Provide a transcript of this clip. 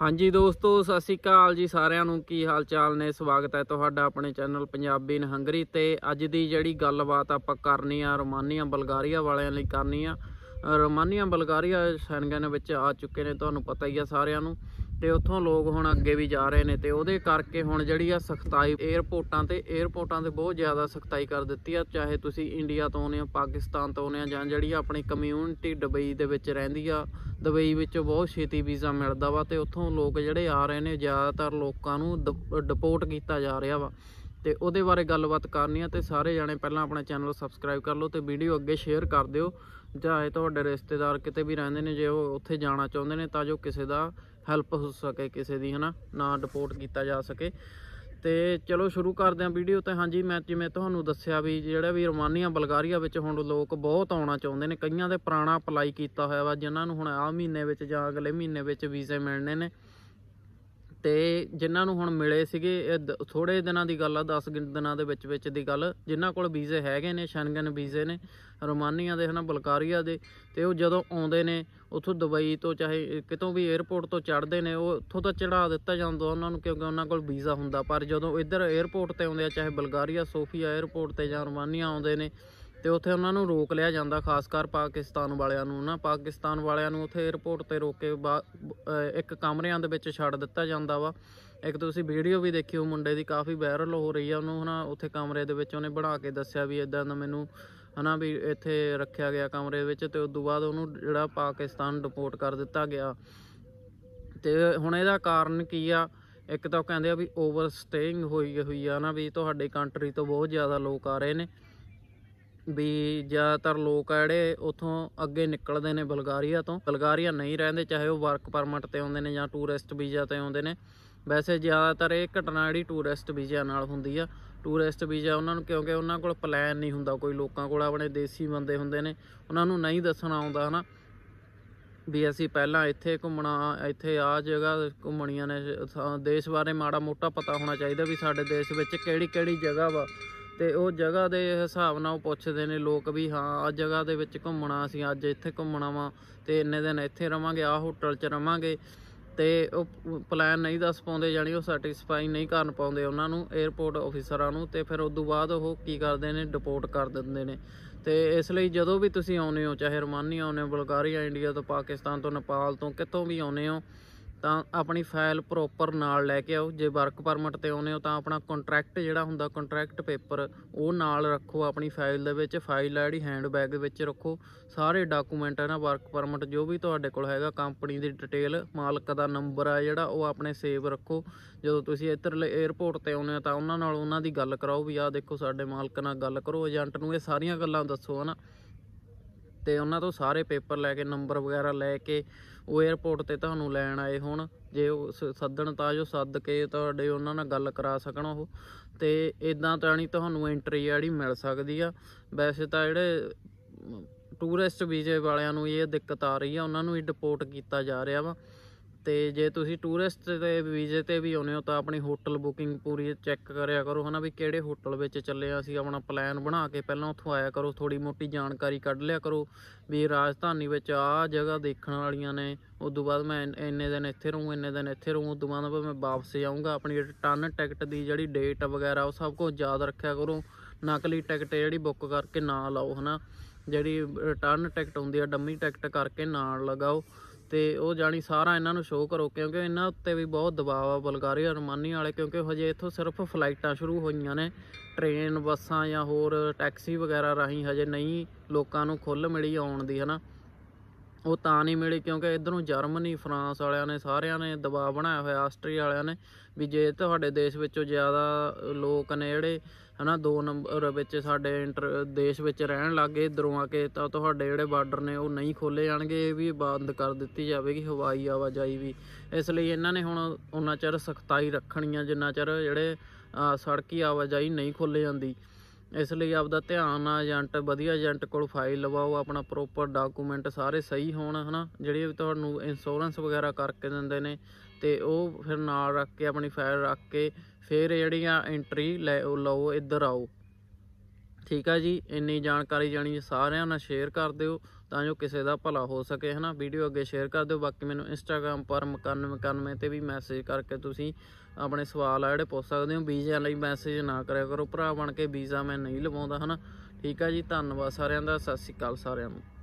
ਹਾਂਜੀ ਦੋਸਤੋ ਸਤਿ ਸ੍ਰੀ ਅਕਾਲ ਜੀ ਸਾਰਿਆਂ ਨੂੰ ਕੀ ਹਾਲ ਚਾਲ ਨੇ ਸਵਾਗਤ ਹੈ ਤੁਹਾਡਾ ਆਪਣੇ ਚੈਨਲ ਪੰਜਾਬੀ ਨ ਹੰਗਰੀ ਤੇ ਅੱਜ ਦੀ ਜਿਹੜੀ ਗੱਲਬਾਤ ਆਪਾਂ ਕਰਨੀ ਆ ਰੋਮਾਨੀਆ ਬਲਗਾਰੀਆ ਵਾਲਿਆਂ ਲਈ ਕਰਨੀ ਆ ਰੋਮਾਨੀਆ ਬਲਗਾਰੀਆ ਸੈਨਗਨ ਵਿੱਚ ਆ ਚੁੱਕੇ ਨੇ ਤੁਹਾਨੂੰ ਪਤਾ ਹੀ ਆ ਸਾਰਿਆਂ ਨੂੰ ਤੇ ਉੱਥੋਂ ਲੋਕ ਹੁਣ ਅੱਗੇ ਵੀ ਜਾ ਰਹੇ ਨੇ ਤੇ ਉਹਦੇ ਕਰਕੇ ਹੁਣ ਜਿਹੜੀ ਆ ਸਖਤਾਈ 에어ਪੋਰਟਾਂ ਤੇ 에어ਪੋਰਟਾਂ ਤੇ ਬਹੁਤ ਜ਼ਿਆਦਾ ਸਖਤਾਈ ਕਰ ਦਿੱਤੀ ਆ ਚਾਹੇ ਤੁਸੀਂ ਇੰਡੀਆ ਤੋਂ ਆਉਂਦੇ ਹੋ ਪਾਕਿਸਤਾਨ ਤੋਂ ਆਉਂਦੇ ਆ ਜਾਂ ਜਿਹੜੀ ਆਪਣੀ ਕਮਿਊਨਿਟੀ ਦੁਬਈ ਦੇ ਵਿੱਚ ਰਹਿੰਦੀ ਆ ਦੁਬਈ ਵਿੱਚ ਬਹੁਤ ਛੇਤੀ ਵੀਜ਼ਾ ਮਿਲਦਾ ਵਾ ਤੇ ਉੱਥੋਂ ਲੋਕ ਜਿਹੜੇ ਆ ਰਹੇ ਨੇ ਜ਼ਿਆਦਾਤਰ ਲੋਕਾਂ ਨੂੰ ਡਿਪੋਰਟ ਕੀਤਾ ਜਾ ਰਿਹਾ ਵਾ ਤੇ ਉਹਦੇ ਬਾਰੇ ਗੱਲਬਾਤ ਕਰਨੀ ਆ ਤੇ ਸਾਰੇ ਜਾਣੇ ਪਹਿਲਾਂ ਆਪਣਾ ਚੈਨਲ ਸਬਸਕ੍ਰਾਈਬ ਕਰ ਲਓ ਤੇ ਵੀਡੀਓ ਅੱਗੇ ਸ਼ੇਅਰ ਕਰ ਦਿਓ ਜਾਏ ਤੁਹਾਡੇ ਰਿਸ਼ਤੇਦਾਰ ਕਿਤੇ ਵੀ ਰਹਿੰਦੇ ਨੇ ਜੇ ਉਹ ਉੱਥੇ ਜਾਣਾ ਚਾਹੁੰਦੇ ਨੇ ਤਾਂ ਜੋ ਕਿਸੇ ਦਾ ਹੈਲਪ ਹੋ ਸਕੇ ਕਿਸੇ ਦੀ ਹਨਾ ਨਾ ਰਿਪੋਰਟ ਕੀਤਾ ਜਾ ਸਕੇ ਤੇ ਚਲੋ ਸ਼ੁਰੂ ਕਰਦੇ ਆਂ ਵੀਡੀਓ ਤੇ ਹਾਂਜੀ ਮੈਂ ਜਿਵੇਂ ਤੁਹਾਨੂੰ ਦੱਸਿਆ ਵੀ ਜਿਹੜਾ ਵੀ ਰੋਮਾਨੀਆ ਬਲਗਾਰੀਆ ਵਿੱਚ ਹੁਣ ਲੋਕ ਬਹੁਤ ਆਉਣਾ ਚਾਹੁੰਦੇ ਨੇ ਕਈਆਂ ਦੇ ਪੁਰਾਣਾ ਅਪਲਾਈ ਕੀਤਾ ਹੋਇਆ ਵਾ ਜਿਨ੍ਹਾਂ ਨੂੰ ਹੁਣ ਆਹ ਮਹੀਨੇ ਵਿੱਚ ਜਾਂ ਅਗਲੇ ਮਹੀਨੇ ਵਿੱਚ ਵੀਜ਼ੇ ਮਿਲਣੇ ਨੇ ਤੇ ਜਿਨ੍ਹਾਂ ਨੂੰ ਹੁਣ ਮਿਲੇ ਸੀਗੇ ਥੋੜੇ ਦਿਨਾਂ ਦੀ ਗੱਲ ਆ 10 ਦਿਨਾਂ ਦੇ ਵਿੱਚ ਵਿੱਚ ਦੀ ਗੱਲ ਜਿਨ੍ਹਾਂ ਕੋਲ ਵੀਜ਼ੇ ਹੈਗੇ ਨੇ ਸ਼ੰਗਨ ਵੀਜ਼ੇ ਨੇ ਰੋਮਾਨੀਆ ਦੇ ਹਨਾ ਬਲਕਾਰੀਆ ਦੇ ਤੇ ਉਹ ਜਦੋਂ ਆਉਂਦੇ ਨੇ ਉਥੋਂ ਦੁਬਈ ਤੋਂ ਚਾਹੇ ਕਿਤੋਂ ਵੀ 에어ਪੋਰਟ ਤੋਂ ਚੜਦੇ ਨੇ ਉਹ ਉੱਥੋਂ ਤਾਂ ਚੜਾ ਦਿੱਤਾ ਜਾਂਦਾ ਉਹਨਾਂ ਨੂੰ ਕਿਉਂਕਿ ਉਹਨਾਂ ਕੋਲ ਵੀਜ਼ਾ ਹੁੰਦਾ ਪਰ ਜਦੋਂ ਇੱਧਰ 에어ਪੋਰਟ ਤੇ ਆਉਂਦੇ ਆ ਚਾਹੇ ਬਲਗਾਰੀਆ ਸੋਫੀਆ 에어ਪੋਰਟ ਤੇ ਜਾਂ ਰੋਮਾਨੀਆ ਆਉਂਦੇ ਨੇ ਤੇ ਉੱਥੇ ਉਹਨਾਂ ਨੂੰ ਰੋਕ ਲਿਆ ਜਾਂਦਾ ਖਾਸ ਕਰ ਪਾਕਿਸਤਾਨ ਵਾਲਿਆਂ ਨੂੰ ਨਾ ਪਾਕਿਸਤਾਨ ਵਾਲਿਆਂ ਨੂੰ ਉੱਥੇ 에어ਪੋਰਟ ਤੇ ਰੋਕ ਕੇ ਇੱਕ ਕਮਰਿਆਂ ਦੇ ਵਿੱਚ ਛੱਡ ਦਿੱਤਾ ਜਾਂਦਾ ਵਾ ਇੱਕ ਤੁਸੀਂ ਵੀਡੀਓ ਵੀ ਦੇਖੀ ਉਹ ਮੁੰਡੇ ਦੀ ਕਾਫੀ ਵਾਇਰਲ ਹੋ ਰਹੀ ਆ ਉਹਨੂੰ ਹਨਾ ਉੱਥੇ ਕਮਰੇ ਦੇ ਵਿੱਚ ਉਹਨੇ ਬਣਾ ਕੇ ਦੱਸਿਆ ਵੀ ਇਦਾਂ ਦਾ ਮੈਨੂੰ ਹਨਾ ਵੀ ਇੱਥੇ ਰੱਖਿਆ ਗਿਆ ਕਮਰੇ ਵਿੱਚ ਤੇ ਉਸ ਤੋਂ ਬਾਅਦ ਉਹਨੂੰ ਜਿਹੜਾ ਪਾਕਿਸਤਾਨ ਡਿਪੋਰਟ ਕਰ ਦਿੱਤਾ ਗਿਆ ਤੇ ਹੁਣ ਇਹਦਾ ਕਾਰਨ ਕੀ ਆ ਇੱਕ ਤਾਂ ਕਹਿੰਦੇ ਆ ਵੀ ਓਵਰ ਸਟੇਇੰਗ ਹੋਈ ਹੋਈ ਆ ਨਾ ਵੀ ਤੁਹਾਡੇ ਕੰਟਰੀ ਤੋਂ ਬਹੁਤ ਜ਼ਿਆਦਾ ਲੋਕ ਆ ਰਹੇ ਨੇ ਵੀ ਜ਼ਿਆਦਾਤਰ ਲੋਕ ਆ ਜਿਹੜੇ ਉਥੋਂ ਅੱਗੇ ਨਿਕਲਦੇ ਨੇ ਬਲਗਾਰੀਆ ਤੋਂ ਬਲਗਾਰੀਆ ਨਹੀਂ ਰਹਿੰਦੇ ਚਾਹੇ ਉਹ ਵਰਕ ਪਰਮਿਟ ਤੇ ਆਉਂਦੇ ਨੇ ਜਾਂ ਟੂਰਿਸਟ ਵੀਜ਼ਾ ਤੇ ਆਉਂਦੇ ਨੇ ਵੈਸੇ ਜ਼ਿਆਦਾਤਰ ਇਹ ਘਟਨਾ ਜਿਹੜੀ ਟੂਰਿਸਟ ਵੀਜ਼ਾ ਨਾਲ ਹੁੰਦੀ ਆ ਟੂਰਿਸਟ ਵੀਜ਼ਾ ਉਹਨਾਂ ਨੂੰ ਕਿਉਂਕਿ ਉਹਨਾਂ ਕੋਲ ਪਲਾਨ ਨਹੀਂ ਹੁੰਦਾ ਕੋਈ ਲੋਕਾਂ ਕੋਲ ਆਪਣੇ ਦੇਸੀ ਬੰਦੇ ਹੁੰਦੇ ਨੇ ਉਹਨਾਂ ਨੂੰ ਨਹੀਂ ਦੱਸਣਾ ਆਉਂਦਾ ਹਨਾ ਵੀ ਅਸੀਂ ਪਹਿਲਾਂ ਇੱਥੇ ਘੁੰਮਣਾ ਇੱਥੇ ਆ ਜਗ੍ਹਾ ਘੁੰਮਣੀਆਂ ਨੇ ਦੇਸ਼ ਬਾਰੇ ਮਾੜਾ ਮੋਟਾ ਪਤਾ ਹੋਣਾ ਚਾਹੀਦਾ ਵੀ ਸਾਡੇ ਦੇਸ਼ ਵਿੱਚ ਕਿਹੜੀ ਕਿਹੜੀ ਜਗ੍ਹਾ ਵਾ ਤੇ ਉਹ ਜਗ੍ਹਾ ਦੇ ਹਿਸਾਬ ਨਾਲ ਉਹ ਪੁੱਛਦੇ ਨੇ ਲੋਕ ਵੀ ਹਾਂ ਆ ਜਗ੍ਹਾ ਦੇ ਵਿੱਚ ਘੁੰਮਣਾ ਅਸੀਂ ਅੱਜ ਇੱਥੇ ਘੁੰਮਣਾ ਵਾ ਤੇ ਇੰਨੇ ਦਿਨ ਇੱਥੇ ਰਵਾਂਗੇ ਆ ਹੋਟਲ 'ਚ ਰਵਾਂਗੇ ਤੇ ਉਹ ਪਲਾਨ ਨਹੀਂ ਦੱਸ ਪਾਉਂਦੇ ਜਾਨੀ ਉਹ ਸੈਟੀਸਫਾਈ ਨਹੀਂ ਕਰਨ ਪਾਉਂਦੇ ਉਹਨਾਂ ਨੂੰ 에어ਪੋਰਟ ਅਫੀਸਰਾਂ ਨੂੰ ਤੇ ਫਿਰ ਉਸ ਤੋਂ ਬਾਅਦ ਉਹ ਕੀ ਕਰਦੇ ਨੇ ਡਿਪੋਰਟ ਕਰ ਦਿੰਦੇ ਨੇ ਤੇ ਇਸ ਲਈ ਜਦੋਂ ਵੀ ਤੁਸੀਂ ਆਉਨੇ ਹੋ ਚਾਹੇ ਰਮਾਨੀ ਆਉਨੇ ਹੋ ਬਲਗਾਰੀਆ ਇੰਡੀਆ ਤੋਂ ਪਾਕਿਸਤਾਨ ਤੋਂ ਨੇਪਾਲ ਤੋਂ ਕਿਤੋਂ ਵੀ ਆਉਨੇ ਹੋ ਤਾਂ ਆਪਣੀ ਫਾਈਲ ਪ੍ਰੋਪਰ ਨਾਲ ਲੈ ਕੇ ਆਓ ਜੇ ਵਰਕ ਪਰਮਿਟ ਤੇ ਆਉਨੇ ਹੋ ਤਾਂ ਆਪਣਾ ਕੰਟਰੈਕਟ ਜਿਹੜਾ ਹੁੰਦਾ ਕੰਟਰੈਕਟ ਪੇਪਰ ਉਹ ਨਾਲ ਰੱਖੋ ਆਪਣੀ ਫਾਈਲ ਦੇ ਵਿੱਚ ਫਾਈਲ ਆ ਜਿਹੜੀ ਹੈਂਡ ਬੈਗ ਦੇ ਵਿੱਚ ਰੱਖੋ ਸਾਰੇ ਡਾਕੂਮੈਂਟ ਹੈ ਨਾ ਵਰਕ ਪਰਮਿਟ ਜੋ ਵੀ ਤੁਹਾਡੇ ਕੋਲ ਹੈਗਾ ਕੰਪਨੀ ਦੀ ਡਿਟੇਲ ਮਾਲਕ ਦਾ ਨੰਬਰ ਆ ਜਿਹੜਾ ਉਹ ਆਪਣੇ ਸੇਵ ਰੱਖੋ ਜਦੋਂ ਤੁਸੀਂ ਇੱਧਰਲੇ 에ਅਰਪੋਰਟ ਤੇ ਆਉਨੇ ਹੋ ਤਾਂ ਉਹਨਾਂ ਨਾਲ ਉਹਨਾਂ ਦੀ ਗੱਲ ਕਰਾਓ ਵੀ ਆ ਦੇਖੋ ਸਾਡੇ ਮਾਲਕ ਨਾਲ ਗੱਲ ਕਰੋ ਏਜੰਟ ਨੂੰ ਇਹ ਸਾਰੀਆਂ ਗੱਲਾਂ ਦੱਸੋ ਹਨਾ ਤੇ ਉਹਨਾਂ ਤੋਂ ਸਾਰੇ ਪੇਪਰ ਲੈ ਕੇ ਨੰਬਰ ਵਗੈਰਾ ਲੈ ਕੇ ਉਹ 에어ਪੋਰਟ ਤੇ ਤੁਹਾਨੂੰ ਲੈਣ ਆਏ ਹੁਣ ਜੇ ਉਹ ਸੱਦਣ ਤਾਂ ਜੋ ਸੱਦ ਕੇ ਤੁਹਾਡੇ ਉਹਨਾਂ ਨਾਲ ਗੱਲ ਕਰਾ ਸਕਣ ਉਹ ਤੇ ਇਦਾਂ ਤਾਂ ਨਹੀਂ ਤੁਹਾਨੂੰ ਐਂਟਰੀ ਜਿਹੜੀ ਮਿਲ ਸਕਦੀ ਆ ਵੈਸੇ ਤਾਂ ਜਿਹੜੇ ਟੂਰਿਸਟ ਵੀਜ਼ੇ ਵਾਲਿਆਂ ਨੂੰ ਇਹ ਦਿੱਕਤ ਆ ਰਹੀ ਆ ਉਹਨਾਂ ਨੂੰ ਹੀ ਡਿਪੋਰਟ ਕੀਤਾ ਜਾ ਰਿਹਾ ਵਾ ਤੇ ਜੇ ਤੁਸੀਂ ਟੂਰਿਸਟ ਤੇ ਵੀਜ਼ੇ ਤੇ ਵੀ ਆਉਨੇ ਹੋ ਤਾਂ ਆਪਣੀ ਹੋਟਲ ਬੁਕਿੰਗ ਪੂਰੀ ਚੈੱਕ ਕਰਿਆ ਕਰੋ ਹਨਾ ਵੀ ਕਿਹੜੇ ਹੋਟਲ ਵਿੱਚ ਚੱਲੇ ਆ ਅਸੀਂ ਆਪਣਾ ਪਲਾਨ ਬਣਾ ਕੇ ਪਹਿਲਾਂ ਉੱਥੋਂ ਆਇਆ ਕਰੋ ਥੋੜੀ ਮੋਟੀ ਜਾਣਕਾਰੀ ਕੱਢ ਲਿਆ ਕਰੋ ਵੀ ਰਾਜਧਾਨੀ ਵਿੱਚ ਆ ਜਗ੍ਹਾ ਦੇਖਣ ਵਾਲੀਆਂ ਨੇ ਉਸ ਤੋਂ ਬਾਅਦ ਮੈਂ ਇੰਨੇ ਦਿਨ ਇੱਥੇ ਰਹੂੰ ਇੰਨੇ ਦਿਨ ਇੱਥੇ ਰਹੂੰ ਉਸ ਤੋਂ ਬਾਅਦ ਮੈਂ ਵਾਪਸ ਜਾਊਂਗਾ ਆਪਣੀ ਟਨ ਟਿਕਟ ਦੀ ਜਿਹੜੀ ਡੇਟ ਵਗੈਰਾ ਉਹ ਸਭ ਕੁਝ ਯਾਦ ਰੱਖਿਆ ਕਰੋ ਨਕਲੀ ਟਿਕਟ ਜਿਹੜੀ ਬੁੱਕ ਕਰਕੇ ਨਾ ਲਾਓ ਹਨਾ ਜਿਹੜੀ ਰਿਟਰਨ ਟਿਕਟ ਹੁੰਦੀ ਆ ਡੰਮੀ ਟਿਕਟ ਕਰਕੇ ਨਾਲ ਲਗਾਓ ਤੇ ਉਹ ਜਾਣੀ ਸਾਰਾ ਇਹਨਾਂ ਨੂੰ ਸ਼ੋਅ ਕਰੋ ਕਿਉਂਕਿ ਇਹਨਾਂ ਉੱਤੇ ਵੀ ਬਹੁਤ ਦਬਾਅ ਆ ਬਲਗਾਰੀਆ ਰਮਾਨੀ ਵਾਲੇ ਕਿਉਂਕਿ ਹਜੇ ਇੱਥੋਂ ਸਿਰਫ ਫਲਾਈਟਾਂ ਸ਼ੁਰੂ ਹੋਈਆਂ ਨੇ ਟ੍ਰੇਨ ਬੱਸਾਂ ਜਾਂ ਹੋਰ ਟੈਕਸੀ ਵਗੈਰਾ ਰਾਹੀਂ ਹਜੇ ਨਹੀਂ ਲੋਕਾਂ ਨੂੰ ਖੁੱਲ ਮਿਲੀ ਆਉਣ ਦੀ ਹਨਾ ਉਹ ਤਾਂ ਨਹੀਂ ਮਿਲੇ ਕਿਉਂਕਿ ਇਧਰੋਂ ਜਰਮਨੀ ਫਰਾਂਸ ਵਾਲਿਆਂ ਨੇ ਸਾਰਿਆਂ ਨੇ ਦਬਾਅ ਬਣਾਇਆ ਹੋਇਆ ਆਸਟਰੀਆ ਵਾਲਿਆਂ ਨੇ ਵੀ ਜੇ ਤੁਹਾਡੇ ਦੇਸ਼ ਵਿੱਚੋਂ ਜ਼ਿਆਦਾ ਲੋਕ ਨੇ ਜਿਹੜੇ ਹਨਾ 2 ਨੰਬਰ ਵਿੱਚ ਸਾਡੇ ਇੰਟਰ ਦੇਸ਼ ਵਿੱਚ ਰਹਿਣ ਲੱਗੇ ਇਧਰੋਂ ਆ ਕੇ ਤਾਂ ਤੁਹਾਡੇ ਜਿਹੜੇ ਬਾਰਡਰ ਨੇ ਉਹ ਨਹੀਂ ਖੋਲੇ ਜਾਣਗੇ ਇਹ ਵੀ ਬੰਦ ਕਰ ਦਿੱਤੀ ਜਾਵੇਗੀ ਹਵਾਈ ਆਵਾਜਾਈ ਵੀ ਇਸ ਲਈ ਇਹਨਾਂ ਨੇ ਹੁਣ ਉਹਨਾਂ ਚਿਰ ਸਖਤਾਈ ਰੱਖਣੀਆਂ ਜਿੰਨਾ ਚਿਰ ਜਿਹੜੇ ਸੜਕੀ ਆਵਾਜਾਈ ਨਹੀਂ ਖੋਲੇ ਜਾਂਦੀ ਇਸ ਲਈ ਆਪਦਾ ਧਿਆਨ ਆ ਏਜੰਟ ਵਧੀਆ ਏਜੰਟ ਕੋਲ ਫਾਈਲ ਲਵਾਓ ਆਪਣਾ ਪ੍ਰੋਪਰ ਡਾਕੂਮੈਂਟ ਸਾਰੇ ਸਹੀ ਹੋਣ ਹਨਾ ਜਿਹੜੇ ਤੁਹਾਨੂੰ ਇੰਸ਼ੋਰੈਂਸ ਵਗੈਰਾ ਕਰਕੇ ਦਿੰਦੇ ਨੇ ਤੇ ਉਹ ਫਿਰ ਨਾਲ ਰੱਖ ਕੇ ਆਪਣੀ ਫਾਈਲ ਰੱਖ ਕੇ ਫਿਰ ਜਿਹੜੀਆਂ ਐਂਟਰੀ ਲੈ ਲਓ ਇੱਧਰ ਆਓ ਠੀਕ ਆ ਜੀ ਇੰਨੀ ਜਾਣਕਾਰੀ ਜਾਣੀ ਸਾਰਿਆਂ ਨਾਲ ਸ਼ੇਅਰ ਕਰ ਦਿਓ ਤਾਂ ਜੋ ਕਿਸੇ ਦਾ ਭਲਾ ਹੋ ਸਕੇ ਹਨਾ ਵੀਡੀਓ ਅੱਗੇ ਸ਼ੇਅਰ ਕਰ ਦਿਓ ਬਾਕੀ ਮੈਨੂੰ ਇੰਸਟਾਗ੍ਰam ਪਰ 9999 ਤੇ ਵੀ ਮੈਸੇਜ ਕਰਕੇ ਤੁਸੀਂ ਆਪਣੇ ਸਵਾਲ ਆ ਜਿਹੜੇ ਪੁੱਛ ਸਕਦੇ ਹੋ ਵੀਜ਼ਾ ਲਈ ਮੈਸੇਜ ਨਾ ਕਰਿਆ ਕਰੋ ਭਰਾ ਬਣ ਕੇ ਵੀਜ਼ਾ ਮੈਂ ਨਹੀਂ ਲਵਾਉਂਦਾ ਹਨਾ ਠੀਕ ਆ ਜੀ ਧੰਨਵਾਦ ਸਾਰਿਆਂ ਦਾ ਸਤਿ ਸ਼੍ਰੀ ਅਕਾਲ ਸਾਰਿਆਂ ਨੂੰ